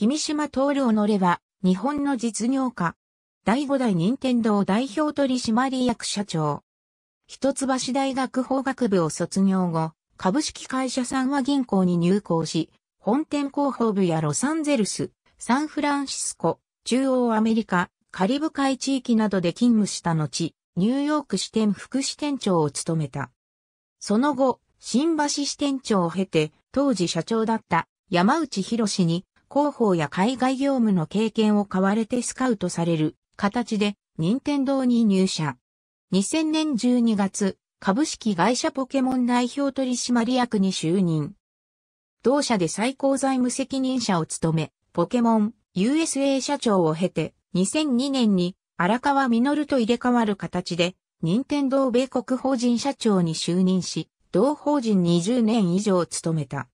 君島徹れは、日本の実業家。第5代任天堂代表取締役社長。一橋大学法学部を卒業後、株式会社三和銀行に入行し、本店広報部やロサンゼルス、サンフランシスコ、中央アメリカ、カリブ海地域などで勤務した後、ニューヨーク支店副支店長を務めた。その後、新橋支店長を経て、当時社長だった山内博に広報や海外業務の経験を買われてスカウトされる形で任天堂に入社。2000年12月、株式会社ポケモン代表取締役に就任。同社で最高財務責任者を務め、ポケモン USA 社長を経て、2002年に荒川実と入れ替わる形で、任天堂米国法人社長に就任し、同法人20年以上務めた。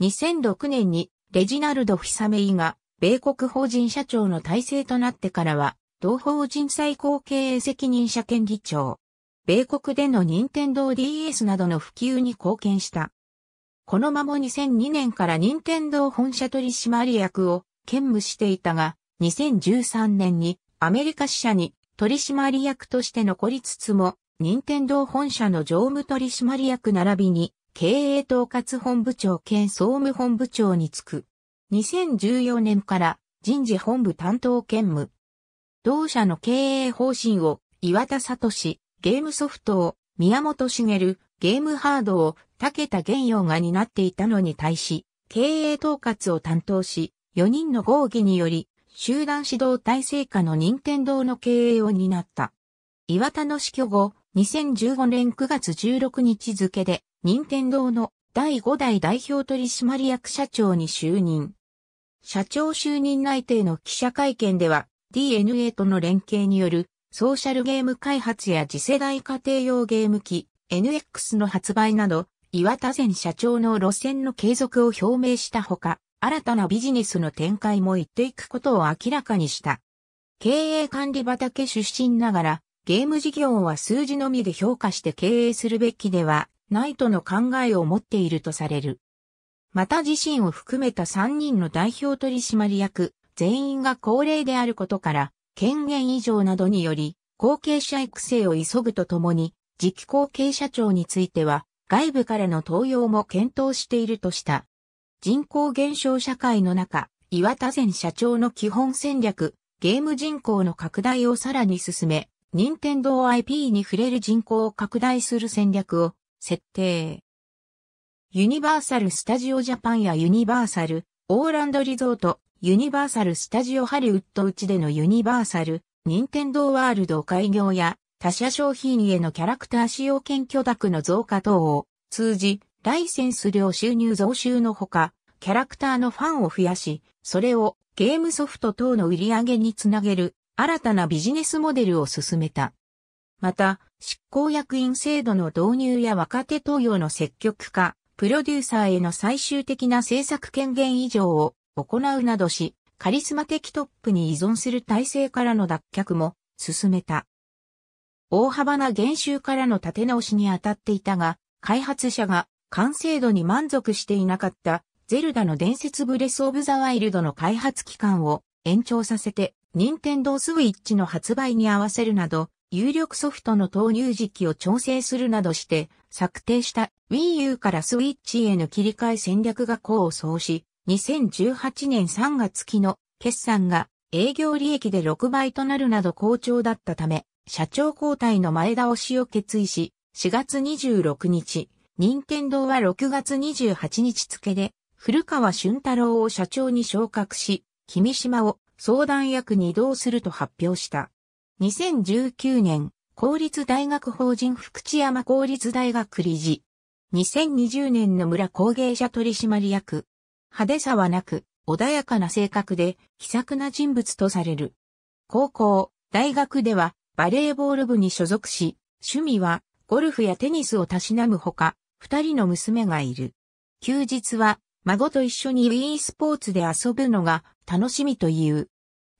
2006年にレジナルド・フィサメイが、米国法人社長の体制となってからは、同法人最高経営責任者権議長。米国での任天堂 DS などの普及に貢献した。このまま2002年から任天堂本社取締役を兼務していたが、2013年にアメリカ支社に取締役として残りつつも、任天堂本社の常務取締役並びに経営統括本部長兼総務本部長に就く。2014年から人事本部担当兼務。同社の経営方針を岩田聡、ゲームソフトを宮本茂、ゲームハードを竹田玄洋が担っていたのに対し、経営統括を担当し、4人の合議により、集団指導体制下の任天堂の経営を担った。岩田の死去後、2015年9月16日付で、任天堂の第5代代表取締役社長に就任。社長就任内定の記者会見では DNA との連携によるソーシャルゲーム開発や次世代家庭用ゲーム機 NX の発売など岩田前社長の路線の継続を表明したほか新たなビジネスの展開も言っていくことを明らかにした。経営管理畑出身ながらゲーム事業は数字のみで評価して経営するべきではないとの考えを持っているとされる。また自身を含めた3人の代表取締役、全員が高齢であることから、権限以上などにより、後継者育成を急ぐとともに、次期後継者長については、外部からの登用も検討しているとした。人口減少社会の中、岩田前社長の基本戦略、ゲーム人口の拡大をさらに進め、任天堂 IP に触れる人口を拡大する戦略を設定。ユニバーサル・スタジオ・ジャパンやユニバーサル、オーランド・リゾート、ユニバーサル・スタジオ・ハリウッドうちでのユニバーサル、ニンテンドー・ワールド開業や、他社商品へのキャラクター使用権許諾の増加等を通じ、ライセンス料収入増収のほか、キャラクターのファンを増やし、それをゲームソフト等の売り上げにつなげる新たなビジネスモデルを進めた。また、執行役員制度の導入や若手登用の積極化、プロデューサーへの最終的な政策権限以上を行うなどし、カリスマ的トップに依存する体制からの脱却も進めた。大幅な減収からの立て直しに当たっていたが、開発者が完成度に満足していなかったゼルダの伝説ブレスオブザワイルドの開発期間を延長させて、任天堂スイッチの発売に合わせるなど、有力ソフトの投入時期を調整するなどして策定した Wii U から Switch への切り替え戦略が功を奏し、2018年3月期の決算が営業利益で6倍となるなど好調だったため、社長交代の前倒しを決意し、4月26日、任天堂は6月28日付で、古川俊太郎を社長に昇格し、君島を相談役に移動すると発表した。2019年、公立大学法人福知山公立大学理事。2020年の村工芸者取締役。派手さはなく、穏やかな性格で、気さくな人物とされる。高校、大学では、バレーボール部に所属し、趣味は、ゴルフやテニスをたしなむほか、二人の娘がいる。休日は、孫と一緒にウーン・スポーツで遊ぶのが楽しみという。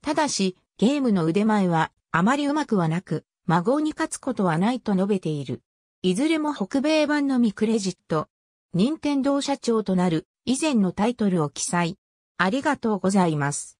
ただし、ゲームの腕前はあまりうまくはなく、孫に勝つことはないと述べている。いずれも北米版のみクレジット、任天堂社長となる以前のタイトルを記載。ありがとうございます。